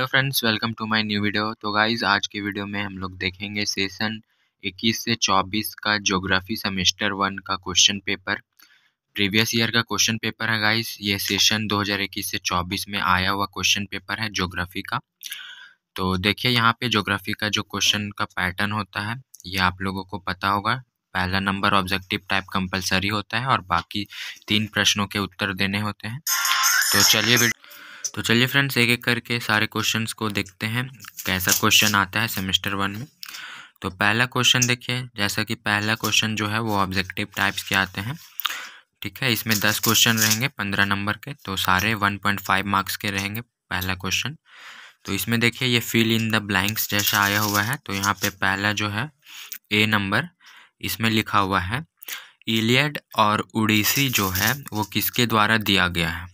hello friends welcome to my new video तो guys आज के वीडियो में हम लोग देखेंगे सेशन 21 से 24 का ज्योग्राफी सेमेस्टर वन का क्वेश्चन पेपर प्रीवियस ईयर का क्वेश्चन पेपर है गाइस ये सेशन 2021 से 24 में आया हुआ क्वेश्चन पेपर है ज्योग्राफी का तो देखिए यहाँ पे ज्योग्राफी का जो क्वेश्चन का पैटर्न होता है ये आप लोगों को पता होगा पहला नंबर ऑब्जेक्टिव टाइप कंपलसरी होता है और बाकी तीन प्रश्नों के उत्तर देने होते हैं तो चलिए तो चलिए फ्रेंड्स एक एक करके सारे क्वेश्चंस को देखते हैं कैसा क्वेश्चन आता है सेमेस्टर वन में तो पहला क्वेश्चन देखिए जैसा कि पहला क्वेश्चन जो है वो ऑब्जेक्टिव टाइप्स के आते हैं ठीक है इसमें दस क्वेश्चन रहेंगे पंद्रह नंबर के तो सारे वन पॉइंट फाइव मार्क्स के रहेंगे पहला क्वेश्चन तो इसमें देखिए ये फिल इन द ब्लैंक्स जैसा आया हुआ है तो यहाँ पे पहला जो है ए नंबर इसमें लिखा हुआ है इलियड और उड़ीसी जो है वो किसके द्वारा दिया गया है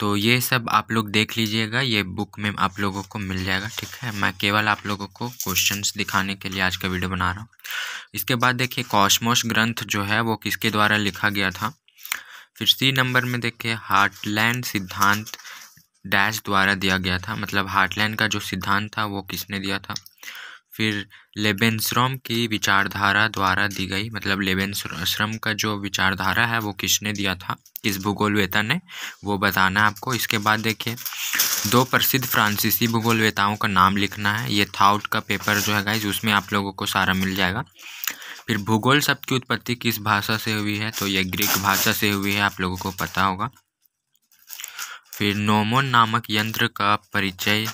तो ये सब आप लोग देख लीजिएगा ये बुक में आप लोगों को मिल जाएगा ठीक है मैं केवल आप लोगों को क्वेश्चंस दिखाने के लिए आज का वीडियो बना रहा हूँ इसके बाद देखिए कॉस्मोस ग्रंथ जो है वो किसके द्वारा लिखा गया था फिर सी नंबर में देखिए हार्टलैंड सिद्धांत डैश द्वारा दिया गया था मतलब हार्टलैंड का जो सिद्धांत था वो किसने दिया था फिर लेबेंसरॉम की विचारधारा द्वारा दी गई मतलब लेबेंसरम का जो विचारधारा है वो किसने दिया था किस भूगोलवेता ने वो बताना आपको इसके बाद देखिए दो प्रसिद्ध फ्रांसीसी भूगोलवेताओं का नाम लिखना है ये थाउट का पेपर जो है गाइज उसमें आप लोगों को सारा मिल जाएगा फिर भूगोल शब्द की उत्पत्ति किस भाषा से हुई है तो ये ग्रीक भाषा से हुई है आप लोगों को पता होगा फिर नोमोन नामक यंत्र का परिचय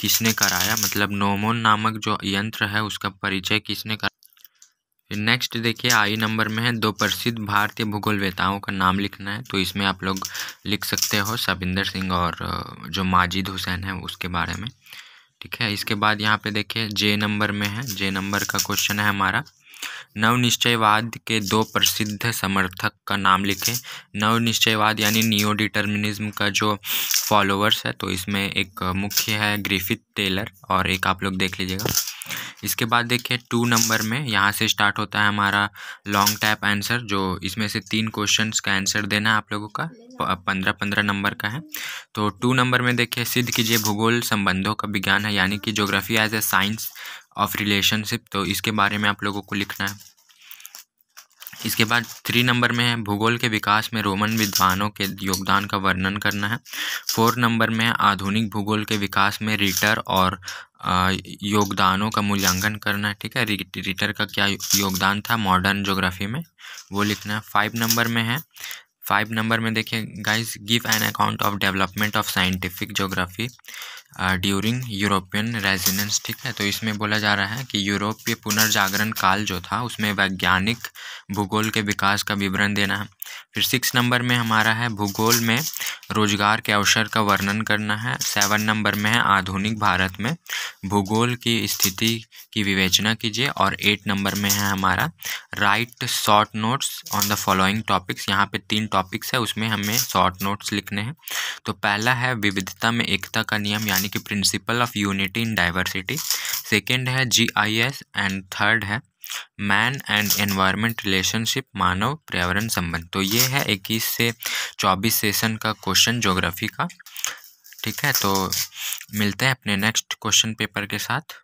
किसने कराया मतलब नोमोन नामक जो यंत्र है उसका परिचय किसने कर नेक्स्ट देखिए आई नंबर में है दो प्रसिद्ध भारतीय भूगोल वेताओं का नाम लिखना है तो इसमें आप लोग लिख सकते हो सबिंदर सिंह और जो माजिद हुसैन है उसके बारे में ठीक है इसके बाद यहाँ पे देखिए जे नंबर में है जे नंबर का क्वेश्चन है हमारा नवनिश्चयवाद के दो प्रसिद्ध समर्थक का नाम लिखें नवनिश्चयवाद यानी नियो डिटर्मिनिज्म का जो फॉलोअर्स है तो इसमें एक मुख्य है ग्रिफिथ टेलर और एक आप लोग देख लीजिएगा इसके बाद देखिए टू नंबर में यहाँ से स्टार्ट होता है हमारा लॉन्ग टैप आंसर जो इसमें से तीन क्वेश्चन का आंसर देना है आप लोगों का पंद्रह पंद्रह नंबर का है तो टू नंबर में देखिए सिद्ध कीजिए भूगोल संबंधों का विज्ञान है यानी कि geography as a science of relationship तो इसके बारे में आप लोगों को लिखना है इसके बाद थ्री नंबर में है भूगोल के विकास में रोमन विद्वानों के योगदान का वर्णन करना है फोर नंबर में है आधुनिक भूगोल के विकास में रिटर और योगदानों का मूल्यांकन करना है ठीक है रिटर का क्या योगदान था मॉडर्न ज्योग्राफी में वो लिखना है फाइव नंबर में है फाइव नंबर में देखें guys give an account of development of scientific geography during European residence ठीक है तो इसमें बोला जा रहा है कि यूरोपीय पुनर्जागरण काल जो था उसमें वैज्ञानिक भूगोल के विकास का विवरण देना है फिर सिक्स नंबर में हमारा है भूगोल में रोजगार के अवसर का वर्णन करना है सेवन नंबर में है आधुनिक भारत में भूगोल की स्थिति की विवेचना कीजिए और एट नंबर में है हमारा write short notes on the following topics यहाँ पे तीन टॉपिक्स है उसमें हमें शॉर्ट नोट्स लिखने हैं तो पहला है विविधता में एकता का नियम यानी कि principle of unity in diversity second है G I S and third है मैन एंड एनवायरनमेंट रिलेशनशिप मानव पर्यावरण संबंध तो ये है इक्कीस से चौबीस सेशन का क्वेश्चन ज्योग्राफी का ठीक है तो मिलते हैं अपने नेक्स्ट क्वेश्चन पेपर के साथ